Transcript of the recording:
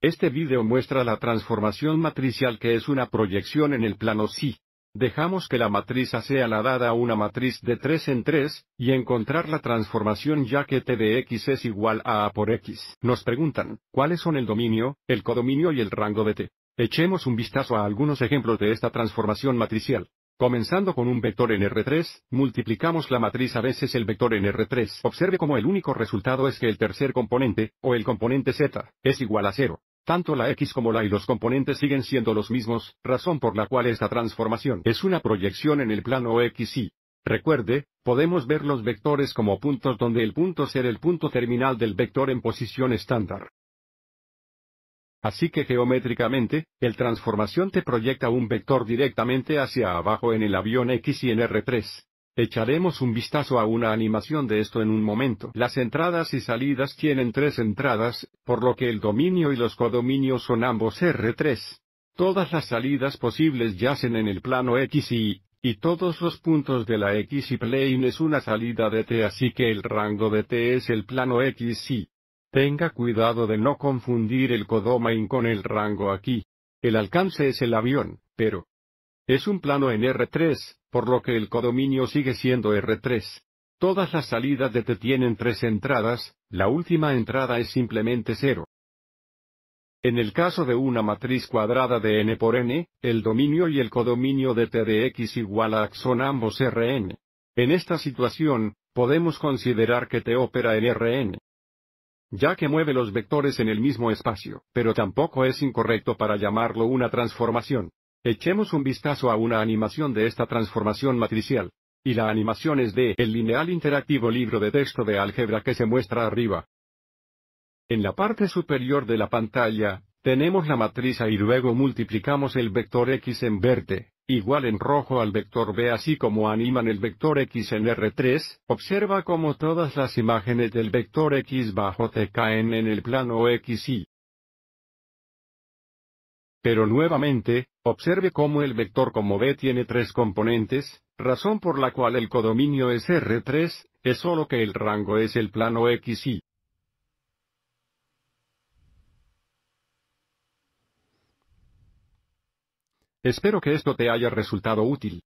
Este vídeo muestra la transformación matricial que es una proyección en el plano z. Dejamos que la matriz A sea la dada a una matriz de 3 en 3, y encontrar la transformación ya que T de X es igual a A por X. Nos preguntan, ¿cuáles son el dominio, el codominio y el rango de T? Echemos un vistazo a algunos ejemplos de esta transformación matricial. Comenzando con un vector en R3, multiplicamos la matriz a veces el vector en R3. Observe cómo el único resultado es que el tercer componente, o el componente Z, es igual a 0. Tanto la X como la Y los componentes siguen siendo los mismos, razón por la cual esta transformación es una proyección en el plano XY. Recuerde, podemos ver los vectores como puntos donde el punto será el punto terminal del vector en posición estándar. Así que geométricamente, el transformación te proyecta un vector directamente hacia abajo en el avión X y en R3. Echaremos un vistazo a una animación de esto en un momento. Las entradas y salidas tienen tres entradas, por lo que el dominio y los codominios son ambos R3. Todas las salidas posibles yacen en el plano X y todos los puntos de la X y plane es una salida de T así que el rango de T es el plano xy. Tenga cuidado de no confundir el codomain con el rango aquí. El alcance es el avión, pero, es un plano en R3, por lo que el codominio sigue siendo R3. Todas las salidas de T tienen tres entradas, la última entrada es simplemente cero. En el caso de una matriz cuadrada de n por n, el dominio y el codominio de T de x igual a son ambos Rn. En esta situación, podemos considerar que T opera en Rn. Ya que mueve los vectores en el mismo espacio, pero tampoco es incorrecto para llamarlo una transformación. Echemos un vistazo a una animación de esta transformación matricial. Y la animación es de el lineal interactivo libro de texto de álgebra que se muestra arriba. En la parte superior de la pantalla, tenemos la matriz y luego multiplicamos el vector X en verde, igual en rojo al vector B así como animan el vector X en R3, observa cómo todas las imágenes del vector X bajo T caen en el plano XY. Pero nuevamente, observe cómo el vector como B tiene tres componentes, razón por la cual el codominio es R3, es solo que el rango es el plano XY. Espero que esto te haya resultado útil.